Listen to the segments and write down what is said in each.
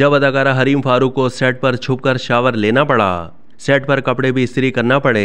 जब अदाकारा हरीम फारूक को सेट पर छुपकर शावर लेना पड़ा सेट पर कपड़े भी इस्त्री करना पड़े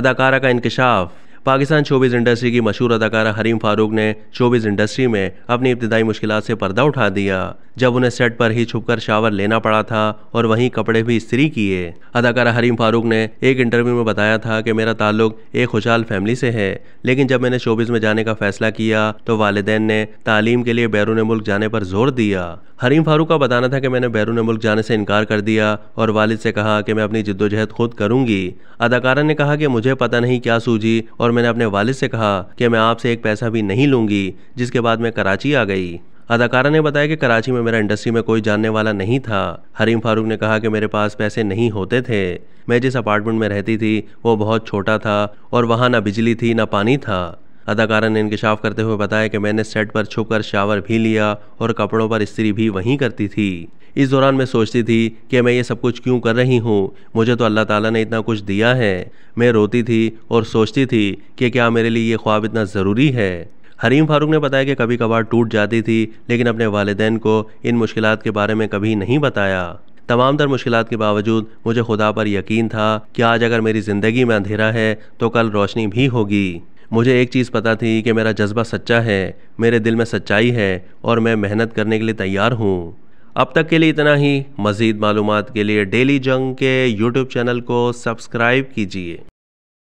अदाकारा का इंकशाफ पाकिस्तान चौबीस इंडस्ट्री की मशहूर अदाकारा हरीम फारूक ने चौबीस इंडस्ट्री में अपनी इब्तदाई मुश्किल से पर्दा उठा दिया जब उन्हें सेट पर ही छुपकर शावर लेना पड़ा था और वहीं कपड़े भी इस्त्री किए अदाकारा हरीम फारूक ने एक इंटरव्यू में बताया था कि मेरा ताल्लुक एक खुशहाल फैमिली से है लेकिन जब मैंने शोबिस में जाने का फैसला किया तो वालदेन ने तालीम के लिए बैरून मुल्क जाने पर जोर दिया हरीम फारूक का बताना था कि मैंने बैरून मुल्क जाने से इनकार कर दिया और वालिद से कहा कि मैं अपनी जिद्दोजहद खुद करूंगी अदाकारा ने कहा कि मुझे पता नहीं क्या सूझी और मैंने अपने वालिद से कहा कि मैं आपसे एक पैसा भी नहीं लूंगी जिसके बाद मैं कराची आ गई अदाकारा ने बताया कि कराची में मेरा इंडस्ट्री में कोई जानने वाला नहीं था हरीम फारूक ने कहा कि मेरे पास पैसे नहीं होते थे मैं जिस अपार्टमेंट में रहती थी वो बहुत छोटा था और वहाँ ना बिजली थी ना पानी था अदाकारा ने इंकशाफ करते हुए बताया कि मैंने सेट पर छुप कर शावर भी लिया और कपड़ों पर स्त्री भी वहीं करती थी इस दौरान मैं सोचती थी कि मैं ये सब कुछ क्यों कर रही हूँ मुझे तो अल्लाह ताला ने इतना कुछ दिया है मैं रोती थी और सोचती थी कि क्या मेरे लिए ये ख्वाब इतना ज़रूरी है हरीम फारूक ने बताया कि कभी कभार टूट जाती थी लेकिन अपने वालदेन को इन मुश्किल के बारे में कभी नहीं बताया तमाम तर मुश्किल के बावजूद मुझे खुदा पर यकीन था कि आज अगर मेरी ज़िंदगी में अंधेरा है तो कल रोशनी भी होगी मुझे एक चीज़ पता थी कि मेरा जज्बा सच्चा है मेरे दिल में सच्चाई है और मैं मेहनत करने के लिए तैयार हूँ अब तक के लिए इतना ही मज़ीद मालूम के लिए डेली जंग के यूट्यूब चैनल को सब्सक्राइब कीजिए